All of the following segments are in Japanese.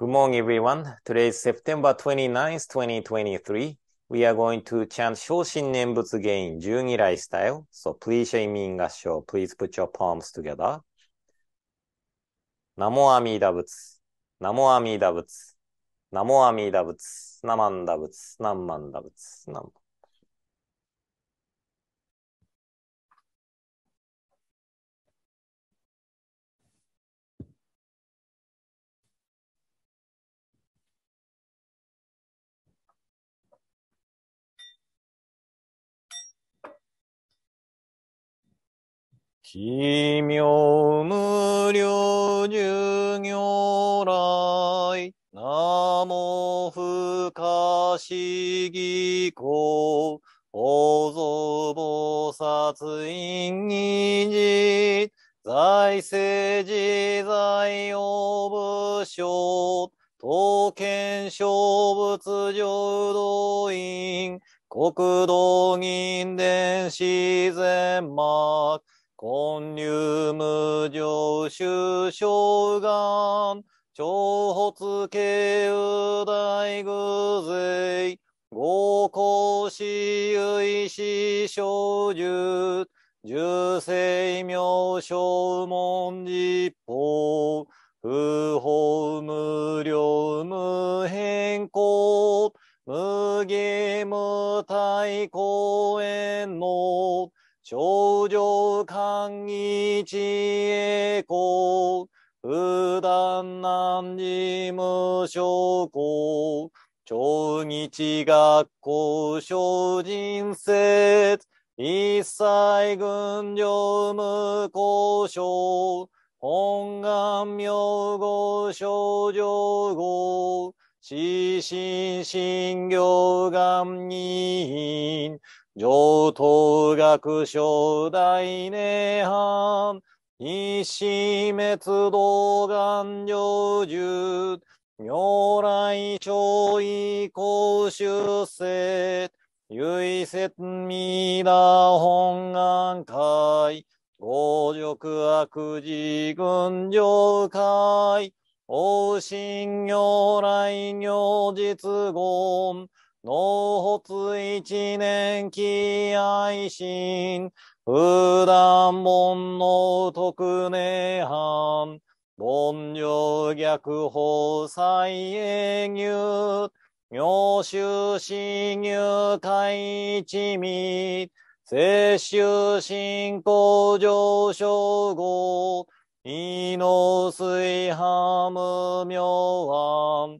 Good morning, everyone. Today is September 29th, 2023. We are going to chant Shoshin n e n b u t s Gain, Jungirai style. So please shame in Gasho. Please put your palms together. Namo Amida Butsu. Namo Amida Butsu. n a 奇妙無量寿業来、なも不可思議公、法蔵菩薩院議事、財政自在応武将、刀剣勝物浄土院、国道銀伝自然幕、根入無常主将眼、長発慶右大偶税、合公私有師小獣、十世名正門字、法、不法無量無変更、無義無対公園の、少女感一栄光、普段難事務所行、超日学校精人説、一切軍上無交渉、本願名号少女号、死心心行願人、上等学小大涅槃、一死滅動願成就、如来超異公修正、唯説未だ本願会、王力悪事群上会、王信如来如実言、脳骨一年期愛心、普段門の特寧藩、凡領逆法再営入、妙修死入会一味、摂取進行上昇後、イノ水イハム妙案、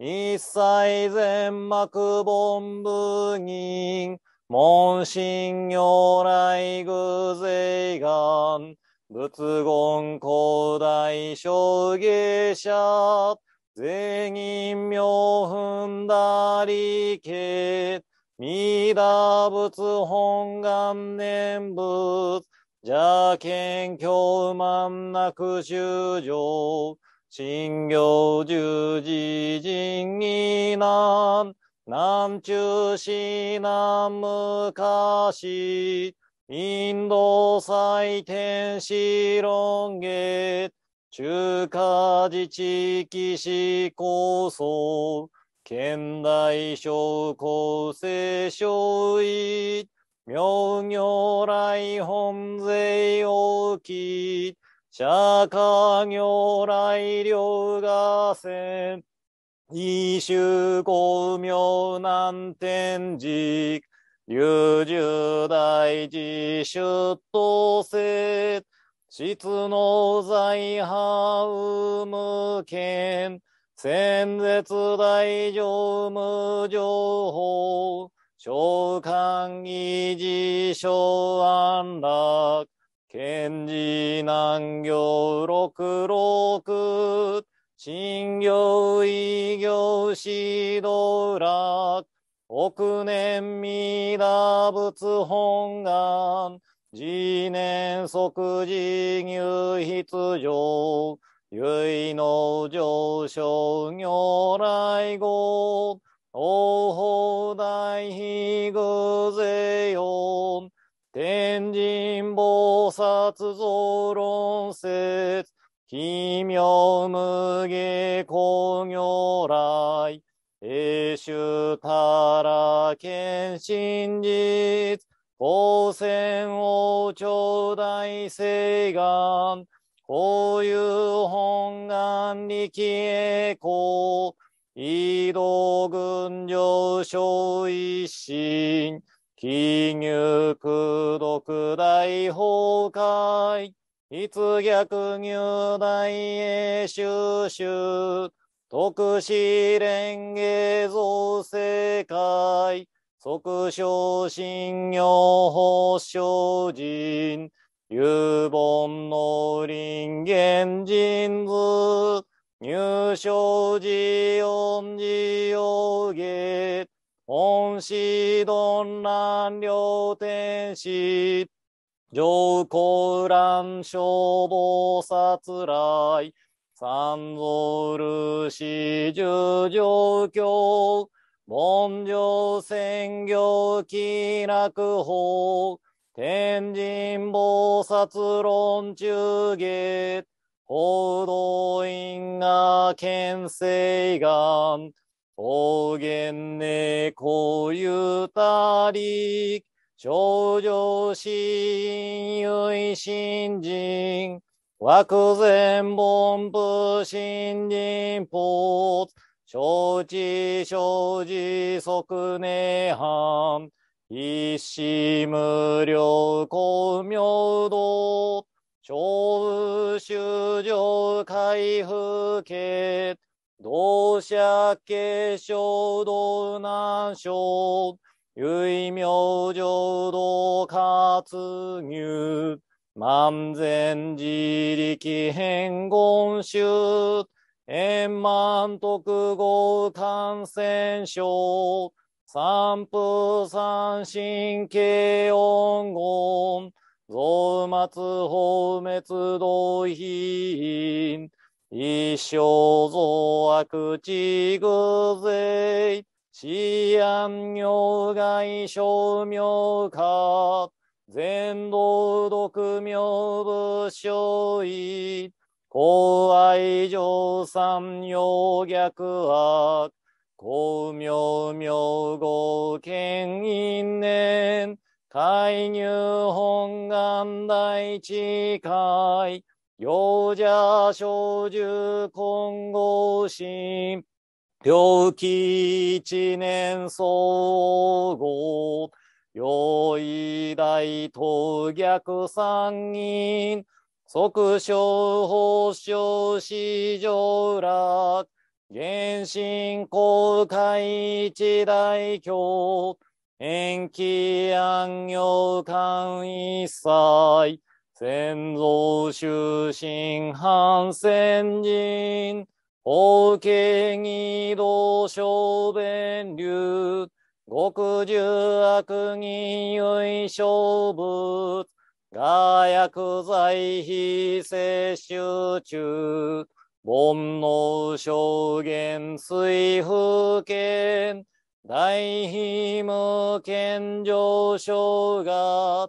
一切全幕本部人、門神如来偶税願、仏言古代小芸者、全員名分だりけ、弥陀仏本願念仏、邪剣教満なく修行、新行十字人義難、南中市南昔、インド祭典史論月、中華自治基士構想、現代小構成小位、明行来本税大きい、釈迦如来両がせ、一周公明南天寺、流十大寺出頭せ、質の財派無権、戦絶大乗無情報、召喚維持所安楽、賢治難行六六、新行異行指導楽、億年未打仏本願、次年即時入筆上、唯の上昇如来語、王法大悲偶税音、天神菩薩像論説、奇妙無下工如来、英州たら剣真実、光線王朝大誓願、こういう本願力栄光、移動軍上昇一心、金融空毒大崩壊。いつ逆入大英収集。特使連芸造世界。即昇信用保証人。有本の林原人図。入賞寺恩寺用芸。恩師丼乱両天使、上皇乱小防殺来、三蔵る四十上京、文上専業気楽法、天神菩薩論中下、報道院が県西岸、方言猫ゆたり、少女親友新人、枠前本部新人ポーツ、承知承知即根藩、一死無料公明度、小宇修上開府お射ゃ衝動難症、唯なしょう、入、万全自力変言集、円満特合感染症、三風三神経音言、増末法滅同品、一生増悪地偶税、治安業外小妙化、全道独名武将医、後愛上三要逆悪、公明明合剣因年、介入本願第一回、幼者小獣混合心、病気一年総合、用意大東逆三人、即小法小市場楽、原神公開一大教、延期安行官一切、先祖修身反戦人、法華義道小弁流、極重悪人唯勝物、が薬在非摂取中、煩悩証言水風圏、大非無健上昇が、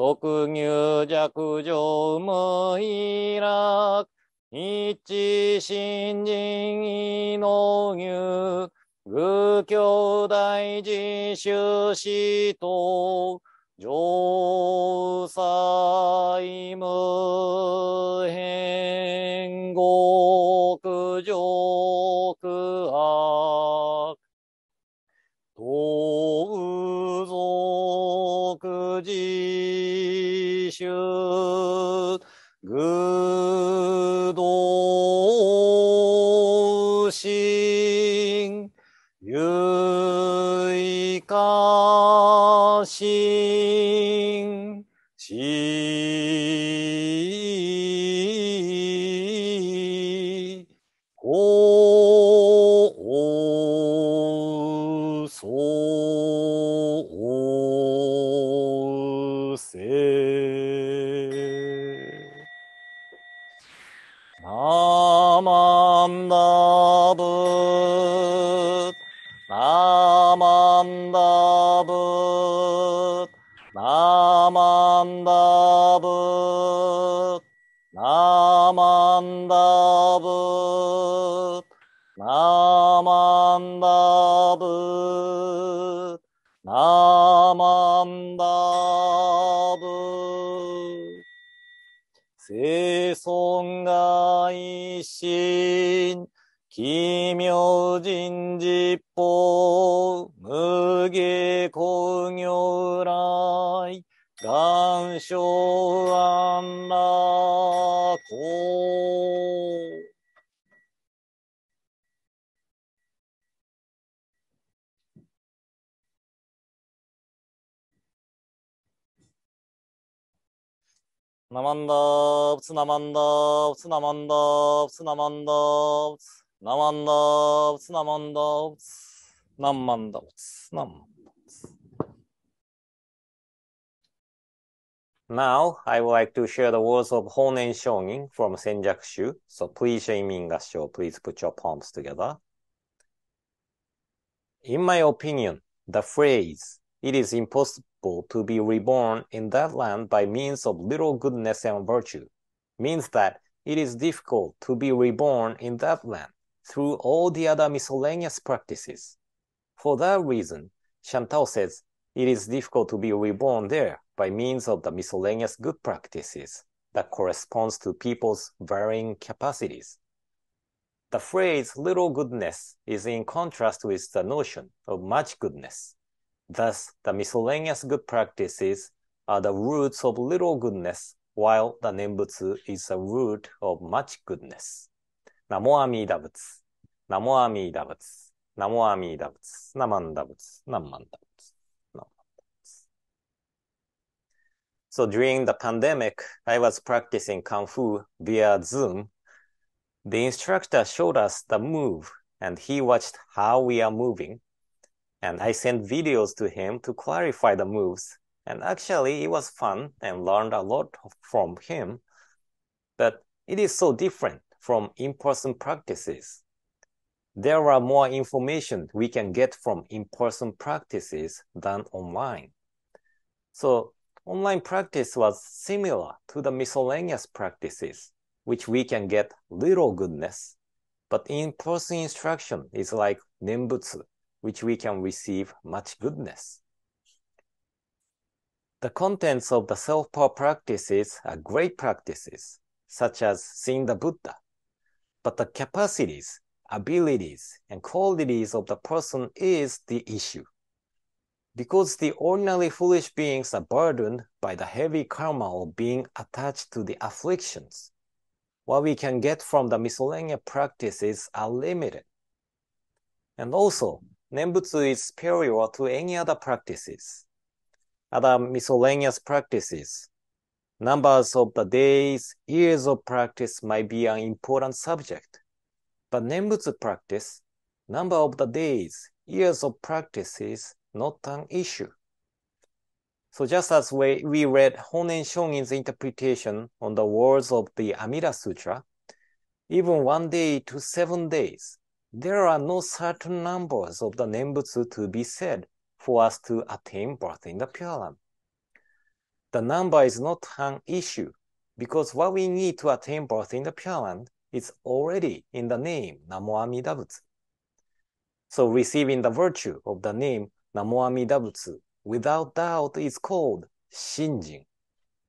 即入弱上無意楽。一新人異能入。具教大自主死と。上才無変。心。ナマンダブナマンダブナマンダブ生存が一心奇妙人実法無下工業来願書はナマンダーブツナマンダーブツナマンダーブツナマンダーブツナマンダーブツナマンダーブツナマンダーブツナマンダーブツ Now, I would like to share the words of Honen Shōnin from Senjakushu. So please, Shaimin Gassho, please put your palms together. In my opinion, the phrase, it is impossible." people to be reborn in that land by means of little goodness and virtue means that it is difficult to be reborn in that land through all the other miscellaneous practices. For that reason, Chantal says it is difficult to be reborn there by means of the miscellaneous good practices that corresponds to people's varying capacities. The phrase little goodness is in contrast with the notion of much goodness. Thus, the miscellaneous good practices are the roots of little goodness, while the Nembutsu is the root of much goodness. Namo Amida Butsu. Namo Amida Butsu. Namo Amida Butsu. Namanda Butsu. Namanda So during the pandemic, I was practicing Kung Fu via Zoom. The instructor showed us the move and he watched how we are moving and I sent videos to him to clarify the moves. And actually, it was fun and learned a lot from him. But it is so different from in person practices. There are more information we can get from in person practices than online. So, online practice was similar to the miscellaneous practices, which we can get little goodness. But in person instruction is like Nembutsu which we can receive much goodness. The contents of the self-power practices are great practices, such as seeing the Buddha, but the capacities, abilities, and qualities of the person is the issue. Because the ordinarily foolish beings are burdened by the heavy karma of being attached to the afflictions, what we can get from the miscellaneous practices are limited. And also, Nembutsu is superior to any other practices, other miscellaneous practices. Numbers of the days, years of practice might be an important subject, but Nembutsu practice, number of the days, years of practice is not an issue. So just as we, we read Honen Shonin's interpretation on the words of the Amida Sutra, even one day to seven days, there are no certain numbers of the Nembutsu to be said for us to attain birth in the Pure Land. The number is not an issue because what we need to attain birth in the Pure Land is already in the name Namo Amida Butsu. So receiving the virtue of the name Namo Amida Butsu without doubt is called Shinjin.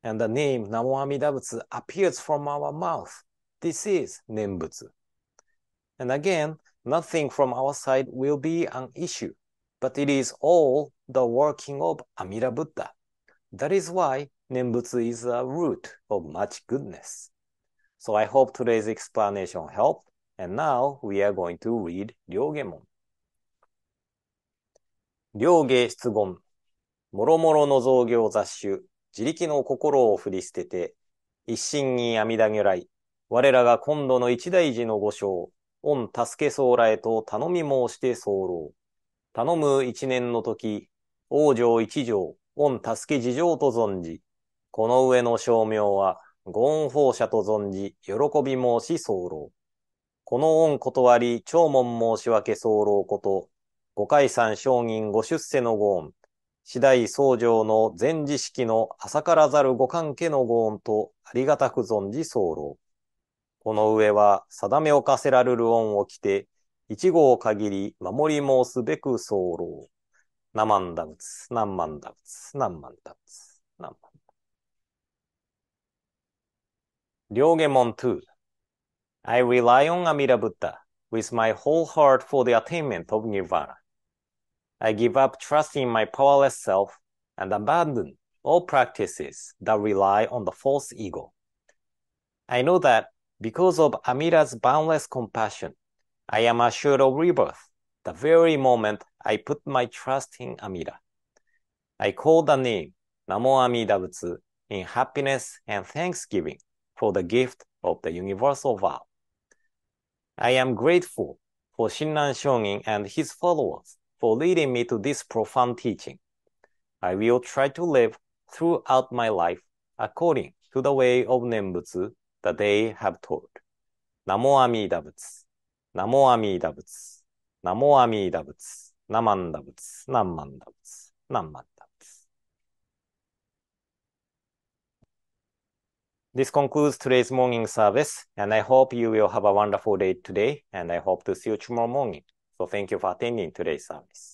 And the name Namo Amida Butsu appears from our mouth. This is Nembutsu. And again, nothing from our side will be an issue, but it is all the working of a m i r a Buddha. That is why 念仏 is a root of much goodness. So I hope today's explanation helped. And now we are going to read 両下門。両下質問。もろもろの造業雑種、自力の心を振り捨てて、一心に阿弥陀如来、我らが今度の一大事の御章、御助け候らへと頼み申して候。頼む一年の時、王女一条、御助け事情と存じ。この上の称明は、ご恩奉者と存じ、喜び申し候。この恩断り、長門申し訳候こと、五海山商人五出世のご恩、次第僧上の全知識の浅からざるご関係のご恩とありがたく存じ候。この上は定めをせられる恩を着て、一号限り守り申すべく候。ナマンダムツ、ナンマンダムツ、ナンマンダムツ、ナンマンダ両下門 2. I rely on a m i r a Buddha with my whole heart for the attainment of Nirvana. I give up trusting my powerless self and abandon all practices that rely on the false ego. I know that Because of Amira's boundless compassion, I am assured of rebirth the very moment I put my trust in Amira. I call the name Namo Amida Butsu in happiness and thanksgiving for the gift of the universal vow. I am grateful for Shinran Shonin and his followers for leading me to this profound teaching. I will try to live throughout my life according to the way of Nembutsu that they have told. ナモアミーダ仏。ナモアミーダ仏。ナモアミーダ仏。ナマンダ仏。ナンマンダ仏。ナンマンダ仏。This concludes today's morning service, and I hope you will have a wonderful day today, and I hope to see you tomorrow morning. So thank you for attending today's service.